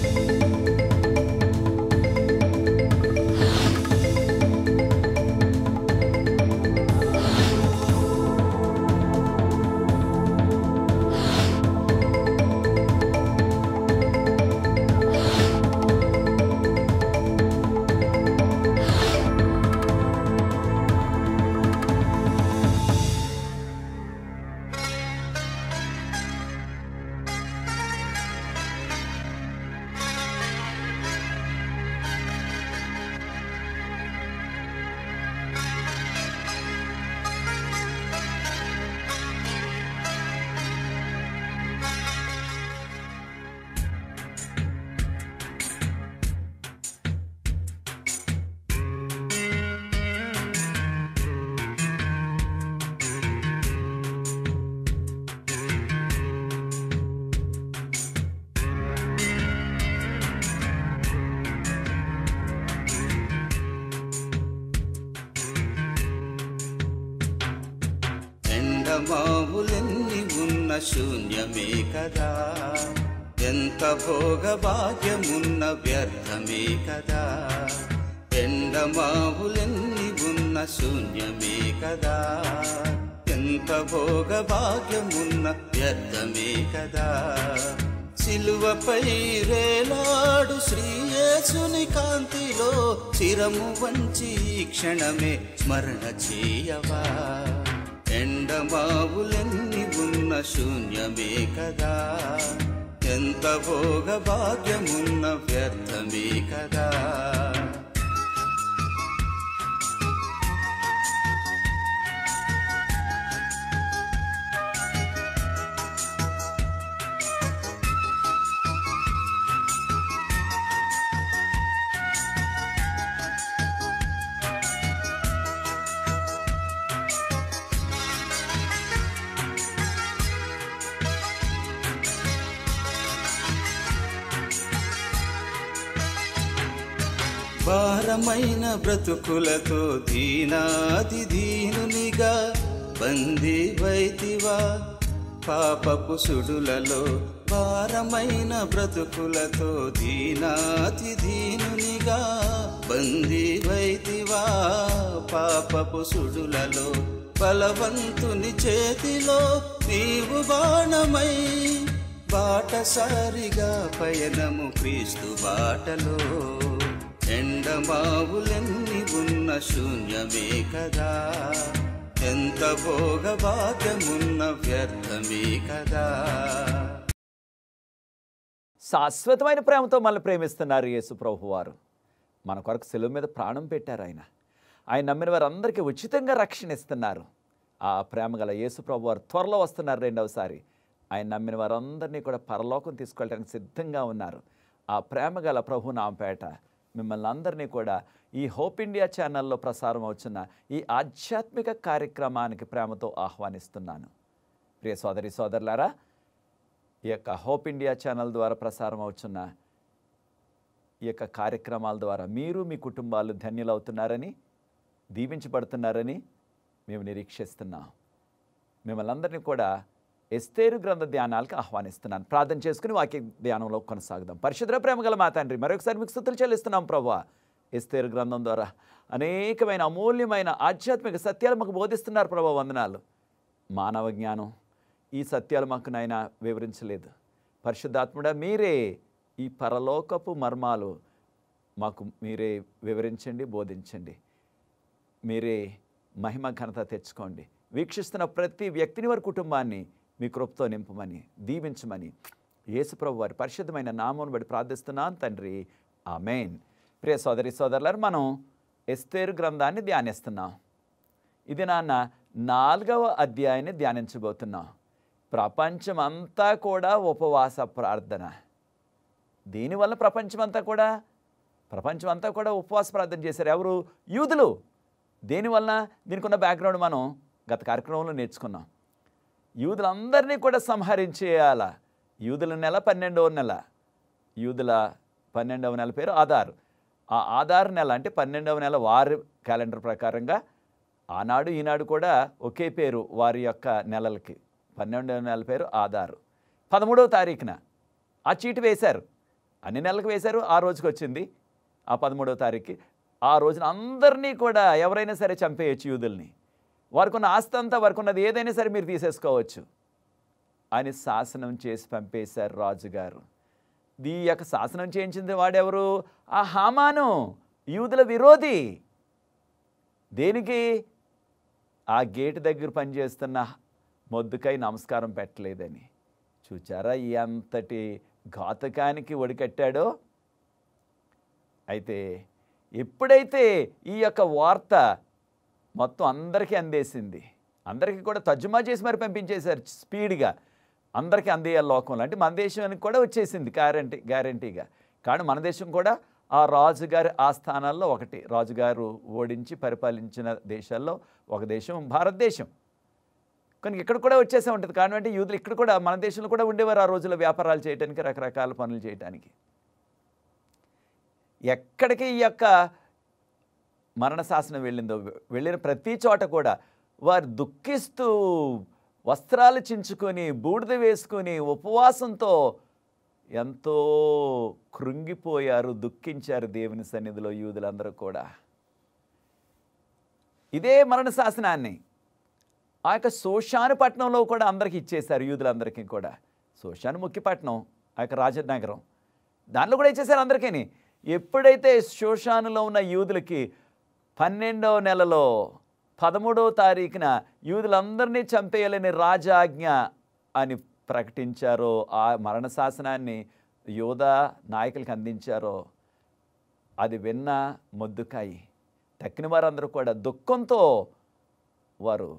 thank you మావులెన్ని ఉన్న శూన్యమే కదా ఎంత భోగభాగ్యమున్న వ్యర్థమే కదా ఎండ ఎండమావులెన్ని ఉన్న శూన్యమే కదా ఎంత భోగభాగ్యమున్న వ్యర్థమే కదా సిలువపై రేలాడు శ్రీయేసుని కాంతిలో చిరము వంచి క్షణమే స్మరణ చేయవా ఎండమావులెన్ని ఉన్న శూన్యమే కదా ఎంత భోగ భాగ్యమున్న వ్యర్థమే కదా భారమైన బ్రతుకులతో దీనాది దీనునిగా బంది వైతివా పాపపు సుడులలో భారమైన బ్రతుకులతో దీనాతి దీనునిగా బంది వైతివా పాపపు సుడులలో బలవంతుని చేతిలో నీవు బాణమై బాటసారిగా పయనము క్రీస్తు బాటలో ఎండమావులన్నీ ఉన్న శూన్యమే కదా ఎంత భోగభాగ్యమున్న వ్యర్థమే కదా శాశ్వతమైన ప్రేమతో మళ్ళీ ప్రేమిస్తున్నారు యేసు ప్రభు వారు మన కొరకు సెలవు మీద ప్రాణం పెట్టారు ఆయన ఆయన నమ్మిన వారందరికీ ఉచితంగా రక్షణ ఇస్తున్నారు ఆ ప్రేమ గల యేసు ప్రభు వారు త్వరలో వస్తున్నారు రెండవసారి ఆయన నమ్మిన వారందరినీ కూడా పరలోకం తీసుకెళ్ళడానికి సిద్ధంగా ఉన్నారు ఆ ప్రేమ గల ప్రభు నామపేట మిమ్మల్ని అందరినీ కూడా ఈ హోప్ ఇండియా ఛానల్లో ప్రసారం అవుతున్న ఈ ఆధ్యాత్మిక కార్యక్రమానికి ప్రేమతో ఆహ్వానిస్తున్నాను ప్రియ సోదరి సోదరులారా ఈ యొక్క హోప్ ఇండియా ఛానల్ ద్వారా ప్రసారం అవుతున్న ఈ యొక్క కార్యక్రమాల ద్వారా మీరు మీ కుటుంబాలు ధన్యులవుతున్నారని దీవించబడుతున్నారని మేము నిరీక్షిస్తున్నాం మిమ్మల్ని అందరినీ కూడా ఎస్తేరు గ్రంథ ధ్యానాలకు ఆహ్వానిస్తున్నాను ప్రార్థన చేసుకుని వాక్య ధ్యానంలో కొనసాగుదాం పరిశుద్ర ప్రేమగల మా తండ్రి మరొకసారి మీకు స్థుతులు చెల్లిస్తున్నాం ప్రభా ఎస్తేరు గ్రంథం ద్వారా అనేకమైన అమూల్యమైన ఆధ్యాత్మిక సత్యాలు మాకు బోధిస్తున్నారు ప్రభా వందనాలు మానవ జ్ఞానం ఈ సత్యాలు మాకు నాయన వివరించలేదు పరిశుద్ధాత్ముడ మీరే ఈ పరలోకపు మర్మాలు మాకు మీరే వివరించండి బోధించండి మీరే మహిమ ఘనత తెచ్చుకోండి వీక్షిస్తున్న ప్రతి వ్యక్తిని వారి కుటుంబాన్ని మీ కృపతో నింపమని దీవించమని యేసుప్రభు వారి పరిశుద్ధమైన నామం బట్టి ప్రార్థిస్తున్నాను తండ్రి మెయిన్ ప్రియ సోదరి సోదరులారు మనం ఎస్తేరు గ్రంథాన్ని ధ్యానిస్తున్నాం ఇది నాన్న నాలుగవ అధ్యాయాన్ని ధ్యానించబోతున్నాం ప్రపంచమంతా కూడా ఉపవాస ప్రార్థన దీనివల్ల ప్రపంచమంతా కూడా ప్రపంచమంతా కూడా ఉపవాస ప్రార్థన చేశారు ఎవరు యూదులు దీనివల్ల ఉన్న బ్యాక్గ్రౌండ్ మనం గత కార్యక్రమంలో నేర్చుకున్నాం యూదులందరినీ కూడా సంహరించేయాల యూదుల నెల పన్నెండవ నెల యూదుల పన్నెండవ నెల పేరు ఆధార్ ఆ ఆధార్ నెల అంటే పన్నెండవ నెల వారి క్యాలెండర్ ప్రకారంగా ఆనాడు ఈనాడు కూడా ఒకే పేరు వారి యొక్క నెలలకి పన్నెండవ నెల పేరు ఆధారు పదమూడవ తారీఖున ఆ చీటు వేశారు అన్ని నెలలకు వేశారు ఆ రోజుకి వచ్చింది ఆ పదమూడవ తారీఖుకి ఆ రోజున అందరినీ కూడా ఎవరైనా సరే చంపేయచ్చు యూదుల్ని వారికున్న ఆస్తి అంతా ఉన్నది ఏదైనా సరే మీరు తీసేసుకోవచ్చు అని శాసనం చేసి పంపేశారు రాజుగారు ఈ యొక్క శాసనం చేయించింది వాడెవరు ఆ హామాను యూదుల విరోధి దేనికి ఆ గేటు దగ్గర పనిచేస్తున్న మొద్దుకై నమస్కారం పెట్టలేదని చూచారా ఎంతటి ఘాతకానికి ఒడికట్టాడో అయితే ఎప్పుడైతే ఈ యొక్క వార్త మొత్తం అందరికీ అందేసింది అందరికీ కూడా తర్జుమా చేసి మరి పంపించేశారు స్పీడ్గా అందరికీ అందేయాలి లోకంలో అంటే మన దేశానికి కూడా వచ్చేసింది గ్యారంటీ గ్యారంటీగా కానీ మన దేశం కూడా ఆ రాజుగారి ఆస్థానాల్లో ఒకటి రాజుగారు ఓడించి పరిపాలించిన దేశాల్లో ఒక దేశం భారతదేశం కానీ ఇక్కడ కూడా వచ్చేసే ఉంటుంది కారణం అంటే యూదులు ఇక్కడ కూడా మన దేశంలో కూడా ఉండేవారు ఆ రోజుల్లో వ్యాపారాలు చేయడానికి రకరకాల పనులు చేయడానికి ఎక్కడికి ఈ యొక్క మరణశాసనం వెళ్ళిందో వెళ్ళిన ప్రతి చోట కూడా వారు దుఃఖిస్తూ వస్త్రాలు చించుకొని బూడిద వేసుకొని ఉపవాసంతో ఎంతో కృంగిపోయారు దుఃఖించారు దేవుని సన్నిధిలో యూదులందరూ కూడా ఇదే మరణ శాసనాన్ని ఆ యొక్క శోషాను పట్టణంలో కూడా అందరికి ఇచ్చేశారు యూదులందరికీ కూడా సోషాను ముఖ్యపట్నం ఆ యొక్క రాజనగరం దానిలో కూడా ఇచ్చేసారు అందరికీ ఎప్పుడైతే శోషానులో ఉన్న యూదులకి పన్నెండవ నెలలో పదమూడవ తారీఖున యూదులందరినీ చంపేయాలని రాజాజ్ఞ అని ప్రకటించారో ఆ మరణ శాసనాన్ని యోధా నాయకులకు అందించారో అది విన్న మొద్దుకాయి తక్కిన వారందరూ కూడా దుఃఖంతో వారు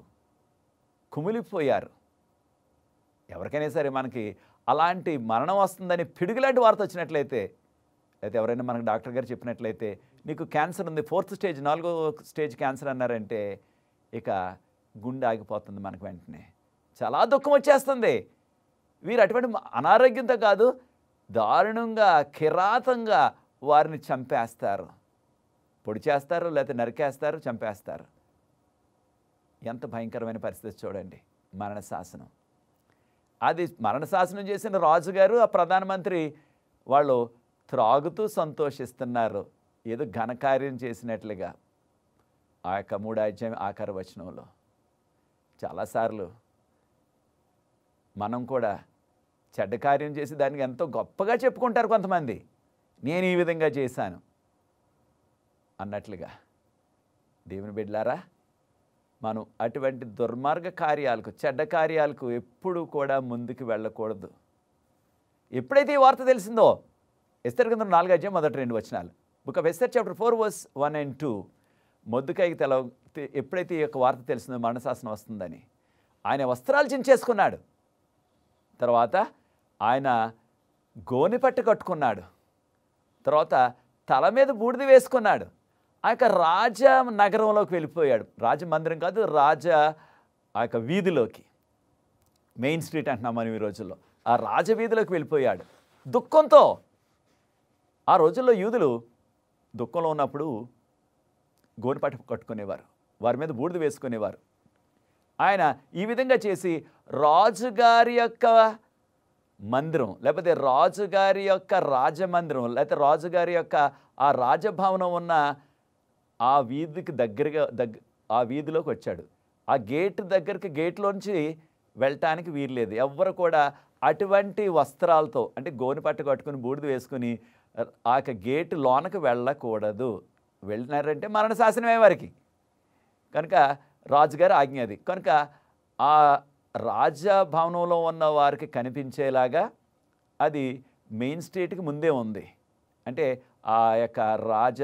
కుమిలిపోయారు ఎవరికైనా సరే మనకి అలాంటి మరణం వస్తుందని పిడుగులాంటి వార్త వచ్చినట్లయితే అయితే ఎవరైనా మనకు డాక్టర్ గారు చెప్పినట్లయితే నీకు క్యాన్సర్ ఉంది ఫోర్త్ స్టేజ్ నాలుగో స్టేజ్ క్యాన్సర్ అన్నారంటే ఇక గుండె ఆగిపోతుంది మనకు వెంటనే చాలా దుఃఖం వచ్చేస్తుంది వీరు అటువంటి అనారోగ్యంతో కాదు దారుణంగా కిరాతంగా వారిని చంపేస్తారు పొడి చేస్తారు లేకపోతే నరికేస్తారు చంపేస్తారు ఎంత భయంకరమైన పరిస్థితి చూడండి మరణ శాసనం అది మరణ శాసనం చేసిన రాజుగారు ఆ ప్రధానమంత్రి వాళ్ళు త్రాగుతూ సంతోషిస్తున్నారు ఏదో ఘనకార్యం చేసినట్లుగా ఆ యొక్క మూడాధ్యాయం ఆకార వచనంలో చాలాసార్లు మనం కూడా చెడ్డ కార్యం చేసి దానికి ఎంతో గొప్పగా చెప్పుకుంటారు కొంతమంది నేను ఈ విధంగా చేశాను అన్నట్లుగా దేవుని బిడ్డలారా మనం అటువంటి దుర్మార్గ కార్యాలకు చెడ్డ కార్యాలకు ఎప్పుడూ కూడా ముందుకు వెళ్ళకూడదు ఎప్పుడైతే ఈ వార్త తెలిసిందో ఇస్తారు కింద నాలుగు అధ్యాయం మొదటి రెండు వచనాలు book of Esther chapter four verse one and two మొద్దుకాయకి తెల ఎప్పుడైతే ఈ యొక్క వార్త తెలిసిందో మరణశాసనం వస్తుందని ఆయన వస్త్రాలు చించేసుకున్నాడు తర్వాత ఆయన గోని పట్టు కట్టుకున్నాడు తర్వాత తల మీద బూడిద వేసుకున్నాడు ఆ యొక్క రాజ నగరంలోకి వెళ్ళిపోయాడు రాజమందిరం కాదు రాజ ఆ యొక్క వీధిలోకి మెయిన్ స్ట్రీట్ అంటున్నాం మనం ఈ రోజుల్లో ఆ రాజవీధిలోకి వెళ్ళిపోయాడు దుఃఖంతో ఆ రోజుల్లో యూదులు దుఃఖంలో ఉన్నప్పుడు గోనిపాట కట్టుకునేవారు వారి మీద బూడిద వేసుకునేవారు ఆయన ఈ విధంగా చేసి రాజుగారి యొక్క మందిరం లేకపోతే రాజుగారి యొక్క రాజమందిరం లేకపోతే రాజుగారి యొక్క ఆ రాజభవనం ఉన్న ఆ వీధికి దగ్గరగా దగ్గ ఆ వీధిలోకి వచ్చాడు ఆ గేట్ దగ్గరికి గేట్లోంచి వెళ్ళటానికి వీల్లేదు ఎవ్వరు కూడా అటువంటి వస్త్రాలతో అంటే గోని కట్టుకుని బూడిద వేసుకుని ఆ యొక్క గేటు లోనకు వెళ్ళకూడదు వెళ్ళినారంటే మరణ శాసనమే వారికి కనుక రాజుగారి ఆజ్ఞ అది కనుక ఆ రాజభవనంలో ఉన్న వారికి కనిపించేలాగా అది మెయిన్ స్ట్రీట్కి ముందే ఉంది అంటే ఆ యొక్క రాజ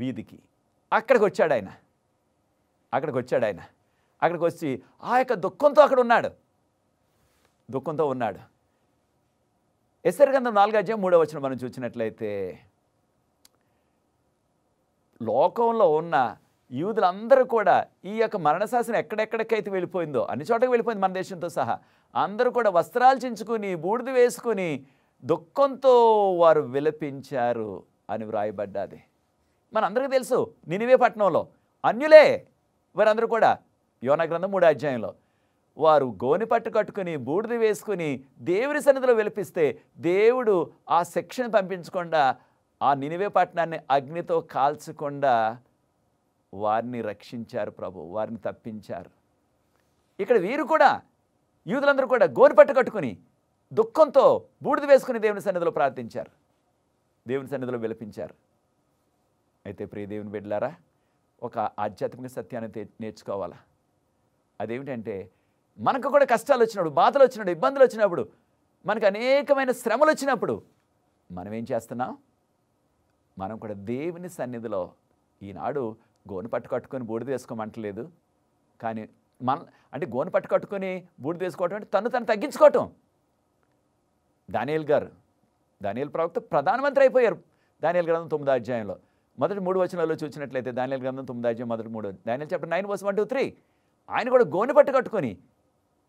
వీధికి అక్కడికి వచ్చాడు ఆయన అక్కడికి వచ్చాడు ఆయన అక్కడికి వచ్చి ఆ యొక్క దుఃఖంతో అక్కడ ఉన్నాడు దుఃఖంతో ఉన్నాడు ఎస్ఆర్ గంధం నాలుగు అధ్యాయం మూడో వచ్చిన మనం చూసినట్లయితే లోకంలో ఉన్న యూదులందరూ కూడా ఈ యొక్క మరణశాసనం ఎక్కడెక్కడికైతే వెళ్ళిపోయిందో అన్ని చోటకి వెళ్ళిపోయింది మన దేశంతో సహా అందరూ కూడా వస్త్రాలు చించుకుని బూడిద వేసుకుని దుఃఖంతో వారు విలపించారు అని వ్రాయబడ్డాది మనందరికీ తెలుసు నినివే పట్టణంలో అన్యులే వారందరూ కూడా యోనా గ్రంథం మూడో అధ్యాయంలో వారు గోని పట్టు కట్టుకుని బూడిది వేసుకుని దేవుని సన్నిధిలో వెలిపిస్తే దేవుడు ఆ శిక్షను పంపించకుండా ఆ నినివే పట్టణాన్ని అగ్నితో కాల్చకుండా వారిని రక్షించారు ప్రభు వారిని తప్పించారు ఇక్కడ వీరు కూడా యూదులందరూ కూడా గోని పట్టు కట్టుకుని దుఃఖంతో బూడిద వేసుకుని దేవుని సన్నిధిలో ప్రార్థించారు దేవుని సన్నిధిలో విలపించారు అయితే ప్రియ దేవుని బిడ్డలారా ఒక ఆధ్యాత్మిక సత్యాన్ని నేర్చుకోవాలా అదేమిటంటే మనకు కూడా కష్టాలు వచ్చినప్పుడు బాధలు వచ్చినప్పుడు ఇబ్బందులు వచ్చినప్పుడు మనకు అనేకమైన శ్రమలు వచ్చినప్పుడు మనం ఏం చేస్తున్నాం మనం కూడా దేవుని సన్నిధిలో ఈనాడు గోను పట్టుకట్టుకొని బూడిద వేసుకోమంటలేదు కానీ మన అంటే గోను పట్టుకట్టుకొని బూడిద వేసుకోవటం అంటే తను తను తగ్గించుకోవటం దానియల్ గారు దానియల్ ప్రవక్త ప్రధానమంత్రి అయిపోయారు దానియల్ గ్రంథం తొమ్మిది అధ్యాయంలో మొదటి మూడు వచనాల్లో చూసినట్లయితే దానియల్ గ్రంథం తొమ్మిది అధ్యాయం మొదటి మూడు దానియల్ చెప్పండి nine verse one two three ఆయన కూడా గోనె పట్టు కట్టుకొని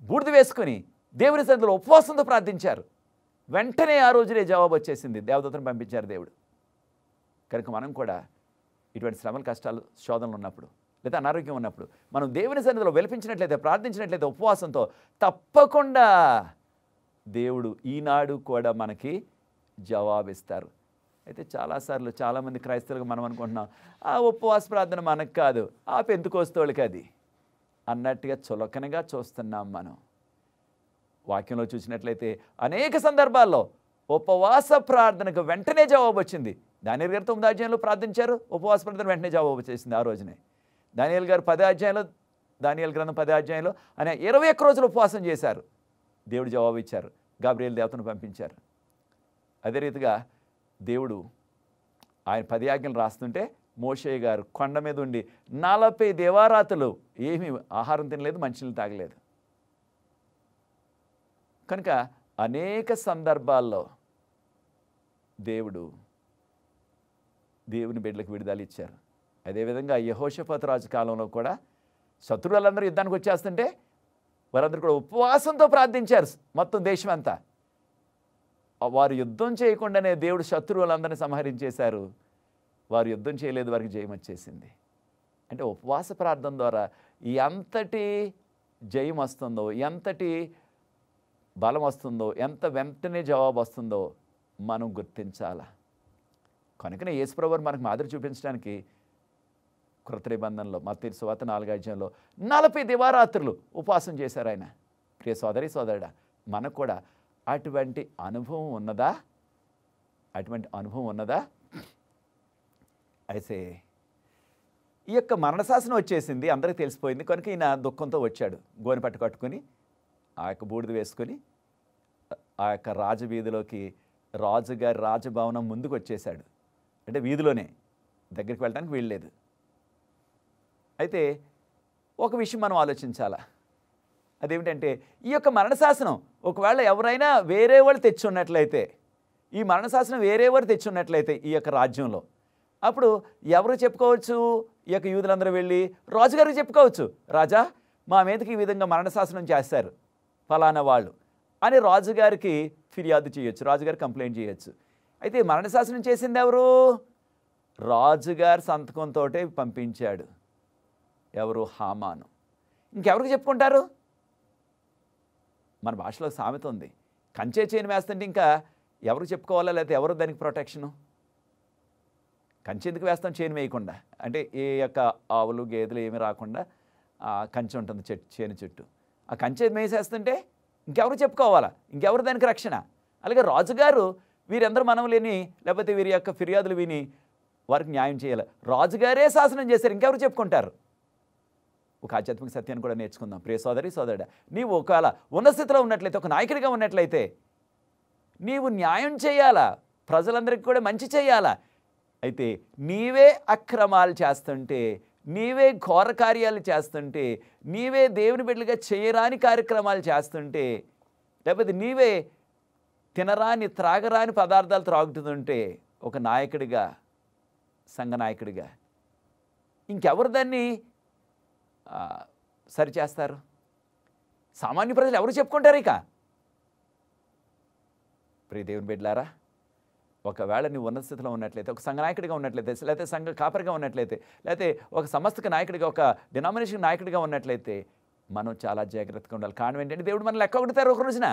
బూడిద వేసుకొని దేవుని సన్నిధిలో ఉపవాసంతో ప్రార్థించారు వెంటనే ఆ రోజునే జవాబు వచ్చేసింది దేవదత్తను పంపించారు దేవుడు కనుక మనం కూడా ఇటువంటి శ్రమలు కష్టాలు శోధనలు ఉన్నప్పుడు లేదా అనారోగ్యం ఉన్నప్పుడు మనం దేవుని సన్నిధిలో వెలిపించినట్లయితే ప్రార్థించినట్లయితే ఉపవాసంతో తప్పకుండా దేవుడు ఈనాడు కూడా మనకి జవాబిస్తారు అయితే చాలాసార్లు చాలామంది క్రైస్తవులకు మనం అనుకుంటున్నాం ఆ ఉపవాస ప్రార్థన మనకు కాదు ఆ పెంతుకోస్తోళ్ళకి అది అన్నట్టుగా చులకనగా చూస్తున్నాం మనం వాక్యంలో చూసినట్లయితే అనేక సందర్భాల్లో ఉపవాస ప్రార్థనకు వెంటనే జవాబు వచ్చింది దానియల్ గారు తొమ్మిది అధ్యాయంలో ప్రార్థించారు ఉపవాస ప్రార్థన వెంటనే జవాబు వచ్చేసింది ఆ రోజునే దానియల్ గారు పదే అధ్యాయంలో దానియల్ గ్రంథం పదే అధ్యాయంలో అనే ఇరవై ఒక్క రోజులు ఉపవాసం చేశారు దేవుడు జవాబు ఇచ్చారు గాబ్రియల్ దేవతను పంపించారు అదే రీతిగా దేవుడు ఆయన పది ఆజ్ఞలు రాస్తుంటే మోషయ్య గారు కొండ మీద ఉండి నలభై దేవారాతులు ఏమి ఆహారం తినలేదు మంచినీళ్ళు తాగలేదు కనుక అనేక సందర్భాల్లో దేవుడు దేవుని బిడ్డలకు విడుదల ఇచ్చారు అదేవిధంగా యహోషపత్ రాజు కాలంలో కూడా శత్రువులందరూ యుద్ధానికి వచ్చేస్తుంటే వారందరూ కూడా ఉపవాసంతో ప్రార్థించారు మొత్తం దేశం అంతా వారు యుద్ధం చేయకుండానే దేవుడు శత్రువులందరినీ సంహరించేశారు వారు యుద్ధం చేయలేదు వారికి జయం వచ్చేసింది అంటే ఉపవాస ప్రార్థన ద్వారా ఎంతటి జయం వస్తుందో ఎంతటి బలం వస్తుందో ఎంత వెంటనే జవాబు వస్తుందో మనం గుర్తించాలా కనుకనే యేసుప్రభువారు మనకు మాదిరి చూపించడానికి కృత నిబంధనలో మత సువాత నాలుగాజ్యంలో నలభై దివారాత్రులు ఉపవాసం చేశారు ఆయన ప్రియ సోదరి సోదరుడా మనకు కూడా అటువంటి అనుభవం ఉన్నదా అటువంటి అనుభవం ఉన్నదా అయితే ఈ యొక్క మరణశాసనం వచ్చేసింది అందరికీ తెలిసిపోయింది కనుక ఈయన దుఃఖంతో వచ్చాడు గోని పట్టు కట్టుకుని ఆ యొక్క బూడిద వేసుకొని ఆ యొక్క రాజవీధిలోకి రాజుగారి రాజభవనం ముందుకు వచ్చేసాడు అంటే వీధిలోనే దగ్గరికి వెళ్ళడానికి వీళ్ళలేదు అయితే ఒక విషయం మనం ఆలోచించాలా అదేమిటంటే ఈ యొక్క మరణశాసనం ఒకవేళ ఎవరైనా వేరే వాళ్ళు తెచ్చున్నట్లయితే ఈ మరణశాసనం వేరే వారు తెచ్చున్నట్లయితే ఈ యొక్క రాజ్యంలో అప్పుడు ఎవరు చెప్పుకోవచ్చు ఈ యొక్క యూదులందరూ వెళ్ళి రాజుగారికి చెప్పుకోవచ్చు రాజా మా మీదకి ఈ విధంగా మరణశాసనం చేస్తారు ఫలానా వాళ్ళు అని రాజుగారికి ఫిర్యాదు చేయొచ్చు రాజుగారు కంప్లైంట్ చేయొచ్చు అయితే మరణశాసనం చేసింది ఎవరు రాజుగారి సంతకంతో పంపించాడు ఎవరు హామాను ఇంకెవరికి చెప్పుకుంటారు మన భాషలో సామెత ఉంది కంచే చేయని వేస్తుంటే ఇంకా ఎవరు చెప్పుకోవాలా లేకపోతే ఎవరు దానికి ప్రొటెక్షను కంచెందుకు వేస్తాం చేను వేయకుండా అంటే ఏ యొక్క ఆవులు గేదెలు ఏమి రాకుండా ఆ కంచె ఉంటుంది చెట్టు చేను చెట్టు ఆ కంచె మేసేస్తుంటే ఇంకెవరు చెప్పుకోవాలా ఇంకెవరు దానికి రక్షణ అలాగే రాజుగారు వీరందరూ మనం లేని లేకపోతే వీరి యొక్క ఫిర్యాదులు విని వారికి న్యాయం చేయాలి రాజుగారే శాసనం చేశారు ఇంకెవరు చెప్పుకుంటారు ఒక ఆధ్యాత్మిక సత్యాన్ని కూడా నేర్చుకుందాం ప్రియ సోదరి సోదరుడు నీవు ఒకవేళ ఉన్న స్థితిలో ఉన్నట్లయితే ఒక నాయకుడిగా ఉన్నట్లయితే నీవు న్యాయం చేయాలా ప్రజలందరికీ కూడా మంచి చేయాలా అయితే నీవే అక్రమాలు చేస్తుంటే నీవే ఘోర కార్యాలు చేస్తుంటే నీవే దేవుని బిడ్డగా చేయరాని కార్యక్రమాలు చేస్తుంటే లేకపోతే నీవే తినరాని త్రాగరాని పదార్థాలు త్రాగుతుంటే ఒక నాయకుడిగా సంఘ నాయకుడిగా ఇంకెవరు దాన్ని సరిచేస్తారు సామాన్య ప్రజలు ఎవరు చెప్పుకుంటారు ఇక ప్రియ దేవుని బిడ్డలారా ఒకవేళ నువ్వు ఉన్నత స్థితిలో ఉన్నట్లయితే ఒక సంఘ నాయకుడిగా ఉన్నట్లయితే లేకపోతే సంఘ కాపరిగా ఉన్నట్లయితే లేకపోతే ఒక సంస్థకు నాయకుడిగా ఒక డినామినేషన్ నాయకుడిగా ఉన్నట్లయితే మనం చాలా జాగ్రత్తగా ఉండాలి కారణం ఏంటంటే దేవుడు మనం లెక్క ఒకటితారు ఒక రోజున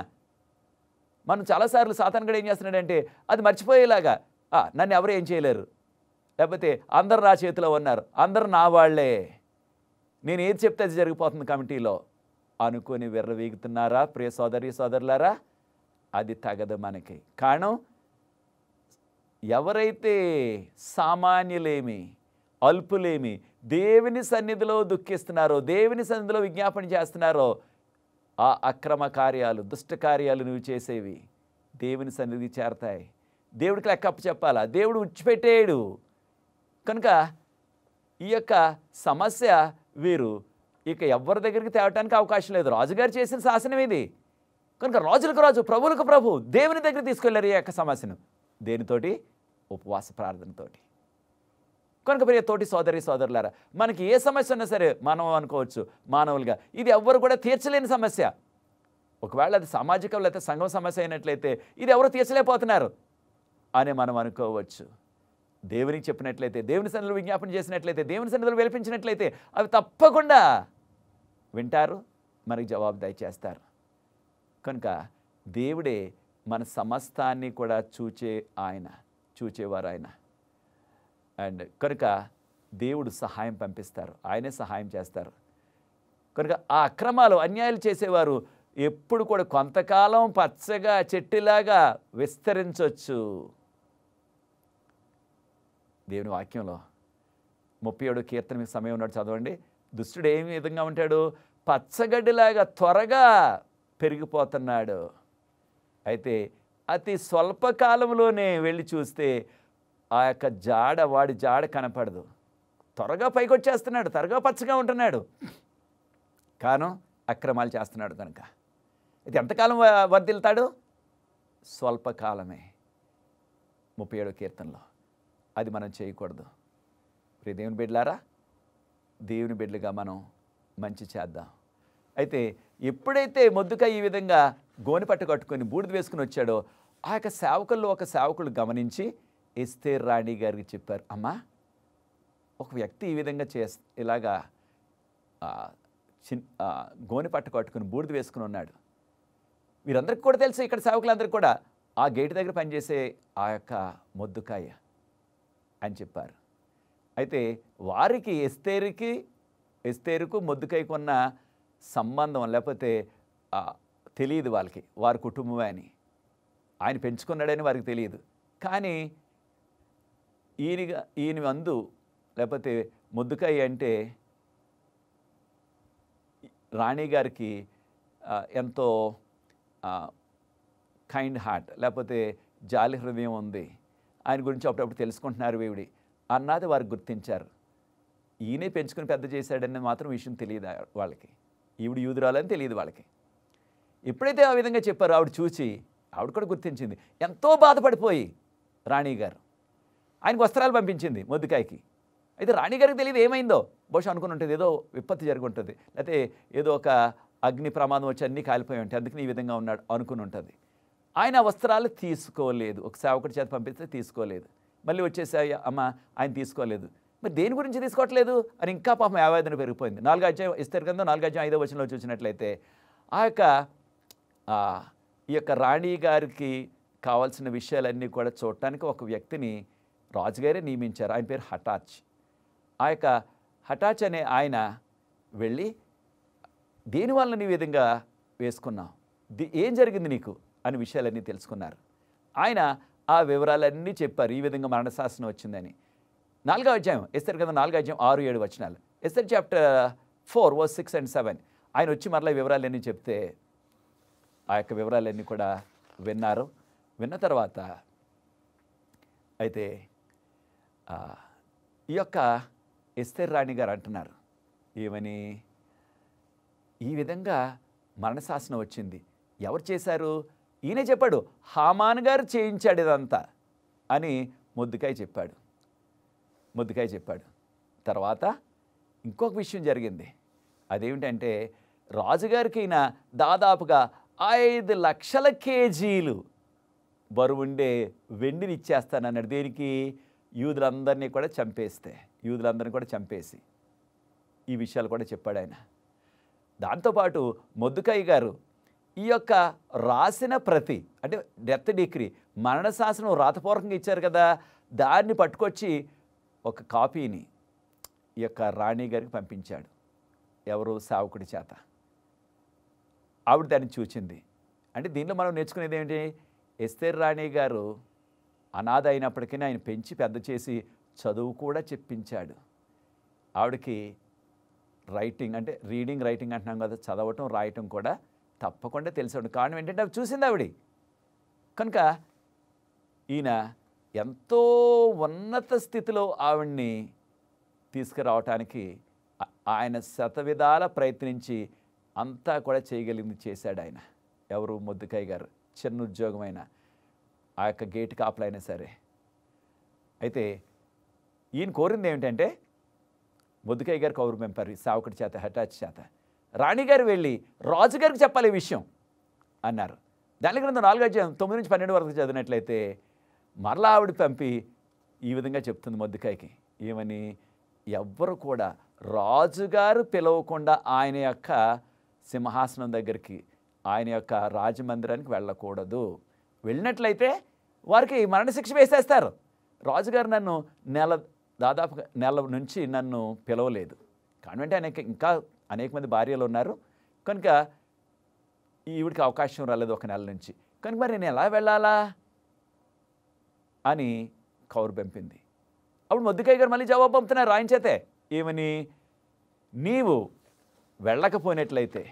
మనం చాలాసార్లు సాధారణంగా ఏం చేస్తున్నాడంటే అది మర్చిపోయేలాగా నన్ను ఎవరు ఏం చేయలేరు లేకపోతే అందరు నా చేతిలో ఉన్నారు అందరు నా వాళ్లే నేను ఏది చెప్తే అది జరిగిపోతుంది కమిటీలో అనుకొని విర్రవీగుతున్నారా ప్రియ సోదరి సోదరులారా అది తగదు మనకి కారణం ఎవరైతే సామాన్యులేమి అల్పులేమి దేవుని సన్నిధిలో దుఃఖిస్తున్నారో దేవుని సన్నిధిలో విజ్ఞాపన చేస్తున్నారో ఆ అక్రమ కార్యాలు దుష్ట కార్యాలు నువ్వు చేసేవి దేవుని సన్నిధి చేరతాయి దేవుడికి లెక్కప్ప చెప్పాలా దేవుడు ఉచ్చిపెట్టేడు కనుక ఈ యొక్క సమస్య వీరు ఇక ఎవరి దగ్గరికి తేవటానికి అవకాశం లేదు రాజుగారు చేసిన శాసనం ఇది కనుక రాజులకు రాజు ప్రభువులకు ప్రభు దేవుని దగ్గర తీసుకెళ్ళారు ఈ యొక్క సమస్యను దేనితోటి ఉపవాస ప్రార్థనతో కనుక ప్రియ తోటి సోదరి సోదరులారా మనకి ఏ సమస్య ఉన్నా సరే మనం అనుకోవచ్చు మానవులుగా ఇది ఎవ్వరు కూడా తీర్చలేని సమస్య ఒకవేళ అది సామాజిక లేకపోతే సంఘం సమస్య అయినట్లయితే ఇది ఎవరు తీర్చలేకపోతున్నారు అని మనం అనుకోవచ్చు దేవునికి చెప్పినట్లయితే దేవుని సన్నిధులు విజ్ఞాపన చేసినట్లయితే దేవుని సన్నిధులు వెలిపించినట్లయితే అవి తప్పకుండా వింటారు మనకి జవాబుదాయి చేస్తారు కనుక దేవుడే మన సమస్తాన్ని కూడా చూచే ఆయన చూచేవారు ఆయన అండ్ కనుక దేవుడు సహాయం పంపిస్తారు ఆయనే సహాయం చేస్తారు కనుక ఆ అక్రమాలు అన్యాయాలు చేసేవారు ఎప్పుడు కూడా కొంతకాలం పచ్చగా చెట్టులాగా విస్తరించవచ్చు దేవుని వాక్యంలో ముప్పై ఏడు కీర్తన సమయం ఉన్నాడు చదవండి దుష్టుడు ఏ విధంగా ఉంటాడు పచ్చగడ్డిలాగా త్వరగా పెరిగిపోతున్నాడు అయితే అతి స్వల్పకాలంలోనే వెళ్ళి చూస్తే ఆ యొక్క జాడ వాడి జాడ కనపడదు త్వరగా పైకొచ్చేస్తున్నాడు త్వరగా పచ్చగా ఉంటున్నాడు కాను అక్రమాలు చేస్తున్నాడు కనుక ఇది ఎంతకాలం వర్దిల్తాడు స్వల్పకాలమే ముప్పై ఏడో కీర్తనలో అది మనం చేయకూడదు దేవుని బిడ్డలారా దేవుని బిడ్డలుగా మనం మంచి చేద్దాం అయితే ఎప్పుడైతే మొద్దుకాయ ఈ విధంగా గోని పట్టు కట్టుకొని బూడిద వేసుకుని వచ్చాడో ఆ యొక్క సేవకుల్లో ఒక సేవకుడు గమనించి ఎస్తే రాణి గారికి చెప్పారు అమ్మా ఒక వ్యక్తి ఈ విధంగా చే ఇలాగా చిన్ గోని పట్టు కట్టుకుని బూడిద వేసుకుని ఉన్నాడు వీరందరికీ కూడా తెలుసు ఇక్కడ సేవకులందరికీ కూడా ఆ గేటు దగ్గర పనిచేసే ఆ యొక్క మొద్దుకాయ అని చెప్పారు అయితే వారికి ఎస్తేరికి ఎస్తేరుకు మొద్దుకాయకున్న సంబంధం లేకపోతే తెలియదు వాళ్ళకి వారి కుటుంబమే అని ఆయన పెంచుకున్నాడని వారికి తెలియదు కానీ ఈయన ఈయన అందు లేకపోతే ముద్దుకాయ అంటే రాణిగారికి ఎంతో కైండ్ హార్ట్ లేకపోతే జాలి హృదయం ఉంది ఆయన గురించి అప్పుడప్పుడు తెలుసుకుంటున్నారు వీవిడి అన్నది వారు గుర్తించారు ఈయనే పెంచుకుని పెద్ద చేశాడని మాత్రం విషయం తెలియదు వాళ్ళకి ఈవిడ యూదురాలని తెలియదు వాళ్ళకి ఎప్పుడైతే ఆ విధంగా చెప్పారు ఆవిడ చూసి ఆవిడ కూడా గుర్తించింది ఎంతో బాధపడిపోయి రాణి గారు ఆయనకు వస్త్రాలు పంపించింది మొద్దుకాయకి అయితే రాణి గారికి తెలియదు ఏమైందో బహుశా అనుకుని ఉంటుంది ఏదో విపత్తు జరుగుంటుంది లేకపోతే ఏదో ఒక అగ్ని ప్రమాదం వచ్చి అన్నీ కాలిపోయి ఉంటాయి అందుకని ఈ విధంగా ఉన్నాడు అనుకుని ఉంటుంది ఆయన వస్త్రాలు తీసుకోలేదు ఒక సేవకుడి చేత పంపిస్తే తీసుకోలేదు మళ్ళీ వచ్చేసాయి అమ్మ ఆయన తీసుకోలేదు మరి దేని గురించి తీసుకోవట్లేదు అని ఇంకా పాపం ఆవేదన పెరిగిపోయింది నాలుగు అధ్యాయం ఇస్తారు కదా నాలుగు అధ్యాయం ఐదో వచనంలో చూసినట్లయితే ఆ యొక్క ఈ యొక్క రాణి గారికి కావాల్సిన విషయాలన్నీ కూడా చూడటానికి ఒక వ్యక్తిని రాజుగారే నియమించారు ఆయన పేరు హఠాచ్ ఆ యొక్క హఠాచ్ అనే ఆయన వెళ్ళి వలన నీ విధంగా వేసుకున్నావు ఏం జరిగింది నీకు అని విషయాలన్నీ తెలుసుకున్నారు ఆయన ఆ వివరాలన్నీ చెప్పారు ఈ విధంగా మరణశాసనం వచ్చిందని నాలుగో అధ్యాయం ఎస్తర్ కదా నాలుగో అధ్యాయం ఆరు ఏడు వచనాలు Esther chapter four oh six and seven ఆయన వచ్చి మరలా వివరాలన్నీ చెప్తే ఆ యొక్క వివరాలన్నీ కూడా విన్నారు విన్న తర్వాత అయితే ఈ యొక్క ఎస్తేర్ రాణి గారు అంటున్నారు ఏమని ఈ విధంగా మరణశాసనం వచ్చింది ఎవరు చేశారు ఈయనే చెప్పాడు హామాన్ గారు చేయించాడు ఇదంతా అని ముద్దుకాయ చెప్పాడు ముద్దుకాయ చెప్పాడు తర్వాత ఇంకొక విషయం జరిగింది అదేమిటంటే రాజుగారికైనా దాదాపుగా ఐదు లక్షల కేజీలు బరువుండే వెండిని ఇచ్చేస్తానన్నాడు దేనికి యూదులందరినీ కూడా చంపేస్తే యూదులందరినీ కూడా చంపేసి ఈ విషయాలు కూడా చెప్పాడు ఆయన దాంతోపాటు మొద్దుకాయ్య గారు ఈ యొక్క రాసిన ప్రతి అంటే డెత్ డిగ్రీ మరణ శాసనం రాతపూర్వకంగా ఇచ్చారు కదా దాన్ని పట్టుకొచ్చి ఒక కాపీని ఈ యొక్క రాణి గారికి పంపించాడు ఎవరు సావకుడి చేత ఆవిడ దాన్ని చూచింది అంటే దీనిలో మనం నేర్చుకునేది ఏంటి ఎస్తేర్ రాణి గారు అనాథ అయినప్పటికీ ఆయన పెంచి పెద్ద చేసి చదువు కూడా చెప్పించాడు ఆవిడకి రైటింగ్ అంటే రీడింగ్ రైటింగ్ అంటున్నాం కదా చదవటం రాయటం కూడా తప్పకుండా తెలిసాడు కారణం ఏంటంటే అవి చూసింది ఆవిడ కనుక ఈయన ఎంతో ఉన్నత స్థితిలో ఆవిడ్ని తీసుకురావటానికి ఆయన శతవిధాల ప్రయత్నించి అంతా కూడా చేయగలిగింది చేశాడు ఆయన ఎవరు ముద్దుకాయ్ గారు చిన్న ఉద్యోగమైన ఆ యొక్క గేట్ కాపలైనా సరే అయితే ఈయన కోరింది ఏమిటంటే ముద్దుకాయ్ గారు కౌరు పెంపారు సావుకటి చేత హఠాచ్ చేత రాణిగారు వెళ్ళి రాజుగారికి చెప్పాలి ఈ విషయం అన్నారు దాని గురించి నాలుగు అధ్యాయం తొమ్మిది నుంచి పన్నెండు వరకు చదివినట్లయితే మరలా ఆవిడ పంపి ఈ విధంగా చెప్తుంది మొద్దుకాయకి ఏమని ఎవ్వరు కూడా రాజుగారు పిలవకుండా ఆయన యొక్క సింహాసనం దగ్గరికి ఆయన యొక్క రాజమందిరానికి వెళ్ళకూడదు వెళ్ళినట్లయితే వారికి మరణశిక్ష వేసేస్తారు రాజుగారు నన్ను నెల దాదాపుగా నెల నుంచి నన్ను పిలవలేదు కాన్వెంట్ అనేక ఇంకా అనేక మంది భార్యలు ఉన్నారు కనుక ఈవిడికి అవకాశం రాలేదు ఒక నెల నుంచి కనుక మరి నేను ఎలా వెళ్ళాలా అని కౌరు పంపింది అప్పుడు మొద్దుకాయ గారు మళ్ళీ జవాబు పంపుతున్నారు ఆయన చేతే ఏమని నీవు వెళ్ళకపోయినట్లయితే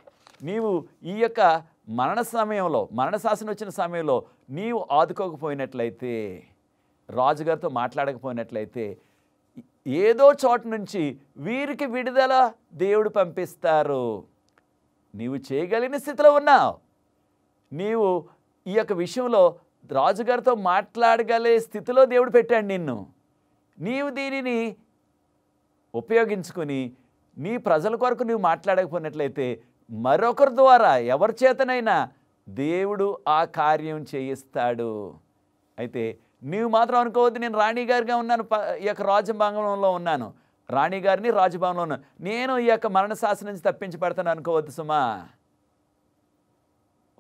నీవు ఈ యొక్క మరణ సమయంలో మరణ శాసనం వచ్చిన సమయంలో నీవు ఆదుకోకపోయినట్లయితే రాజుగారితో మాట్లాడకపోయినట్లయితే ఏదో చోటు నుంచి వీరికి విడుదల దేవుడు పంపిస్తారు నీవు చేయగలిగిన స్థితిలో ఉన్నావు నీవు ఈ యొక్క విషయంలో రాజుగారితో మాట్లాడగలే స్థితిలో దేవుడు పెట్టాడు నిన్ను నీవు దీనిని ఉపయోగించుకొని నీ ప్రజల కొరకు నువ్వు మాట్లాడకపోయినట్లయితే మరొకరి ద్వారా ఎవరి చేతనైనా దేవుడు ఆ కార్యం చేయిస్తాడు అయితే నీవు మాత్రం అనుకోవద్దు నేను రాణిగారిగా ఉన్నాను ఈ యొక్క రాజభవనంలో ఉన్నాను రాణిగారిని రాజభవనంలో ఉన్నాను నేను ఈ యొక్క మరణశాస్త్రం నుంచి తప్పించబడతాను అనుకోవద్దు సుమా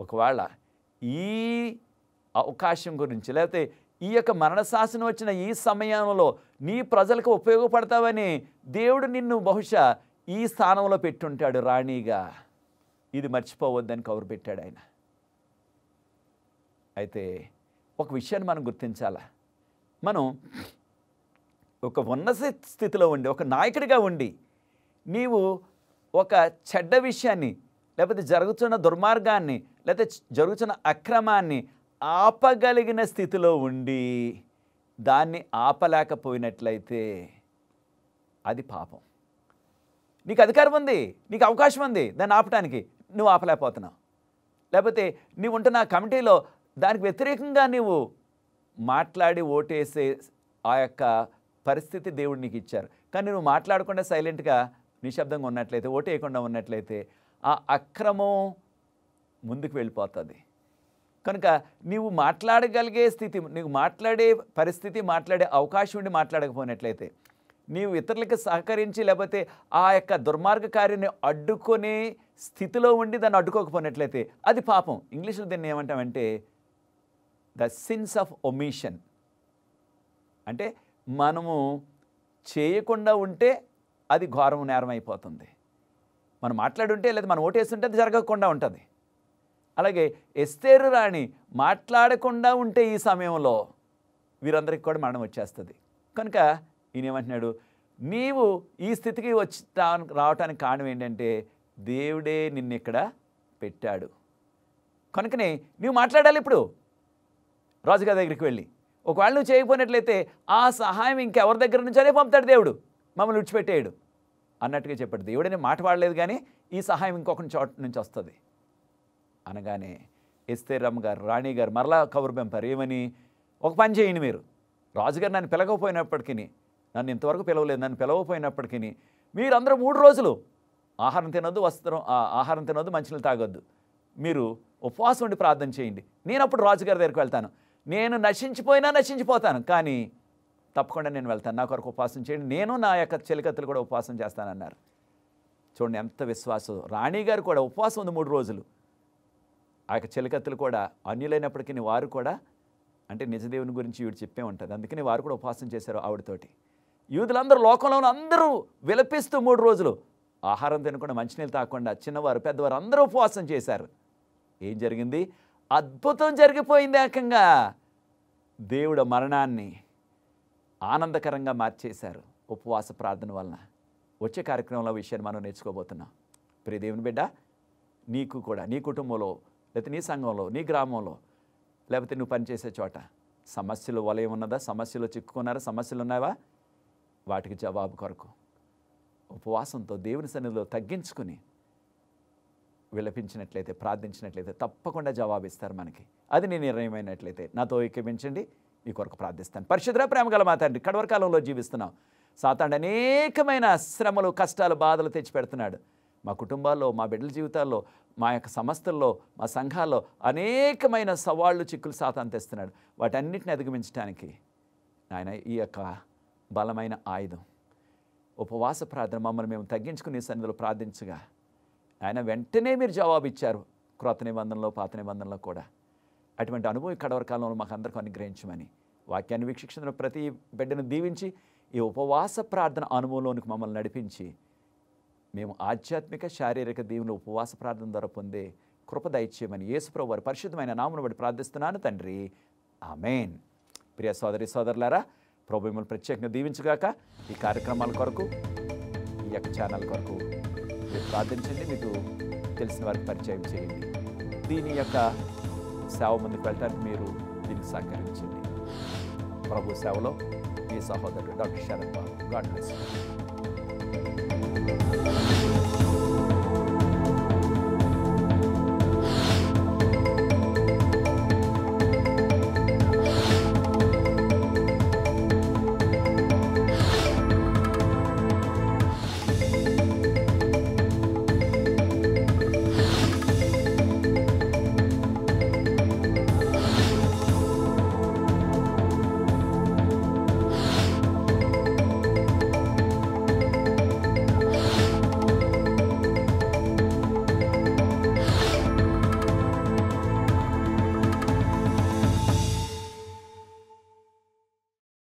ఒకవేళ ఈ అవకాశం గురించి లేకపోతే ఈ యొక్క మరణ శాసనం వచ్చిన ఈ సమయంలో నీ ప్రజలకు ఉపయోగపడతావని దేవుడు నిన్ను బహుశా ఈ స్థానంలో పెట్టుంటాడు రాణిగా ఇది మర్చిపోవద్దని కవరు పెట్టాడు ఆయన అయితే ఒక విషయాన్ని మనం గుర్తించాలా మనం ఒక ఉన్నత స్థితిలో ఉండి ఒక నాయకుడిగా ఉండి నీవు ఒక చెడ్డ విషయాన్ని లేకపోతే జరుగుతున్న దుర్మార్గాన్ని లేకపోతే జరుగుతున్న అక్రమాన్ని ఆపగలిగిన స్థితిలో ఉండి దాన్ని ఆపలేకపోయినట్లయితే అది పాపం నీకు అధికారం ఉంది నీకు అవకాశం ఉంది దాన్ని ఆపడానికి నువ్వు ఆపలేకపోతున్నావు లేకపోతే నీవు ఉంటున్న కమిటీలో దానికి వ్యతిరేకంగా నీవు మాట్లాడి ఓటేసే ఆ యొక్క పరిస్థితి దేవుడు నీకు ఇచ్చారు కానీ నువ్వు మాట్లాడకుండా సైలెంట్గా నిశ్శబ్దంగా ఉన్నట్లయితే ఓటు వేయకుండా ఉన్నట్లయితే ఆ అక్రమం ముందుకు వెళ్ళిపోతుంది కనుక నీవు మాట్లాడగలిగే స్థితి నీవు మాట్లాడే పరిస్థితి మాట్లాడే అవకాశం ఉండి మాట్లాడకపోయినట్లయితే నీవు ఇతరులకు సహకరించి లేకపోతే ఆ యొక్క దుర్మార్గ కార్యాన్ని అడ్డుకునే స్థితిలో ఉండి దాన్ని అడ్డుకోకపోయినట్లయితే అది పాపం ఇంగ్లీష్లో దీన్ని ఏమంటామంటే ద సిన్స్ ఆఫ్ ఒమిషన్ అంటే మనము చేయకుండా ఉంటే అది ఘోరం నేరం అయిపోతుంది మనం మాట్లాడుంటే లేదా మనం ఓటేస్తుంటే అది జరగకుండా ఉంటుంది అలాగే ఎస్తేరు రాణి మాట్లాడకుండా ఉంటే ఈ సమయంలో వీరందరికీ కూడా మరణం వచ్చేస్తుంది కనుక ఈయన ఏమంటున్నాడు నీవు ఈ స్థితికి వచ్చి రావటానికి కారణం ఏంటంటే దేవుడే నిన్ను ఇక్కడ పెట్టాడు కనుకనే నువ్వు మాట్లాడాలి ఇప్పుడు రాజుగారి దగ్గరికి వెళ్ళి ఒకవేళ నువ్వు చేయకపోయినట్లయితే ఆ సహాయం ఇంకెవరి దగ్గర నుంచోనే పంపుతాడు దేవుడు మమ్మల్ని విడిచిపెట్టేయడు అన్నట్టుగా చెప్పాడు దేవుడని మాట వాడలేదు కానీ ఈ సహాయం ఇంకొకరి చోట నుంచి వస్తుంది అనగానే ఎస్తేరమ్మ గారు రాణి గారు మరలా కబురు పెంపారు ఏమని ఒక పని చేయండి మీరు రాజుగారు నన్ను పిలవకపోయినప్పటికీ నన్ను ఇంతవరకు పిలవలేదు నన్ను పిలవకపోయినప్పటికీ మీరందరూ మూడు రోజులు ఆహారం తినొద్దు వస్త్రం ఆహారం తినొద్దు మంచిని తాగొద్దు మీరు ఉపవాసం ఉండి ప్రార్థన చేయండి నేను అప్పుడు రాజుగారి దగ్గరికి వెళ్తాను నేను నశించిపోయినా నశించిపోతాను కానీ తప్పకుండా నేను వెళ్తాను నా కొరకు ఉపవాసం చేయండి నేను నా యొక్క చెలికత్తులు కూడా ఉపవాసం చేస్తానన్నారు చూడండి ఎంత విశ్వాసం రాణి గారు కూడా ఉపవాసం ఉంది మూడు రోజులు ఆ యొక్క చెలికత్తులు కూడా అన్యులైనప్పటికీ వారు కూడా అంటే నిజదేవుని గురించి వీడు చెప్పే ఉంటుంది అందుకని వారు కూడా ఉపాసన చేశారు ఆవిడతోటి యూదులందరూ లోకంలో అందరూ విలపిస్తూ మూడు రోజులు ఆహారం తినకుండా మంచినీళ్ళు తాకుండా చిన్నవారు పెద్దవారు అందరూ ఉపవాసం చేశారు ఏం జరిగింది అద్భుతం జరిగిపోయింది ఏకంగా దేవుడు మరణాన్ని ఆనందకరంగా మార్చేశారు ఉపవాస ప్రార్థన వలన వచ్చే కార్యక్రమంలో విషయాన్ని మనం నేర్చుకోబోతున్నాం ప్రియదేవుని బిడ్డ నీకు కూడా నీ కుటుంబంలో లేకపోతే నీ సంఘంలో నీ గ్రామంలో లేకపోతే నువ్వు పనిచేసే చోట సమస్యలు వలయం ఉన్నదా సమస్యలు చిక్కుకున్నారా సమస్యలు ఉన్నావా వాటికి జవాబు కొరకు ఉపవాసంతో దేవుని సన్నిధిలో తగ్గించుకుని విలపించినట్లయితే ప్రార్థించినట్లయితే తప్పకుండా జవాబు ఇస్తారు మనకి అది నేను నిర్ణయమైనట్లయితే నాతో ఏకీపించండి మీ కొరకు ప్రార్థిస్తాను పరిశుద్ర ప్రేమ గల మా కడవర కాలంలో జీవిస్తున్నాం సాతాండు అనేకమైన శ్రమలు కష్టాలు బాధలు తెచ్చిపెడుతున్నాడు మా కుటుంబాల్లో మా బిడ్డల జీవితాల్లో మా యొక్క సంస్థల్లో మా సంఘాల్లో అనేకమైన సవాళ్ళు చిక్కులు సాతాన్ని తెస్తున్నాడు వాటన్నిటిని అధిగమించడానికి ఆయన ఈ యొక్క బలమైన ఆయుధం ఉపవాస ప్రార్థన మమ్మల్ని మేము తగ్గించుకుని సన్నిధిలో ప్రార్థించగా ఆయన వెంటనే మీరు జవాబు ఇచ్చారు క్రొత్త నిబంధనలో పాత నిబంధనలో కూడా అటువంటి అనుభవం కడవర కాలంలో మాకు అందరికీ అనుగ్రహించమని వాక్యాన్ని వీక్షించిన ప్రతి బిడ్డను దీవించి ఈ ఉపవాస ప్రార్థన అనుభవంలోనికి మమ్మల్ని నడిపించి మేము ఆధ్యాత్మిక శారీరక దీవులు ఉపవాస ప్రార్థన ద్వారా పొందే కృపదైత్యమని యేసుప్రభు వారి పరిశుద్ధమైన నామును బట్టి ప్రార్థిస్తున్నాను తండ్రి ఆమెన్ ప్రియ సోదరి సోదరులారా ప్రభు మిమ్మల్ని ప్రత్యేకంగా దీవించుగాక ఈ కార్యక్రమాల కొరకు ఈ యొక్క ఛానల్ కొరకు మీరు ప్రార్థించండి మీకు తెలిసిన వారికి పరిచయం చేయండి దీని యొక్క సేవ ముందుకు వెళ్ళడానికి మీరు దీన్ని సహకరించండి ప్రభు సేవలో మీ సహోదరుడు doctor Sarath Babu God bless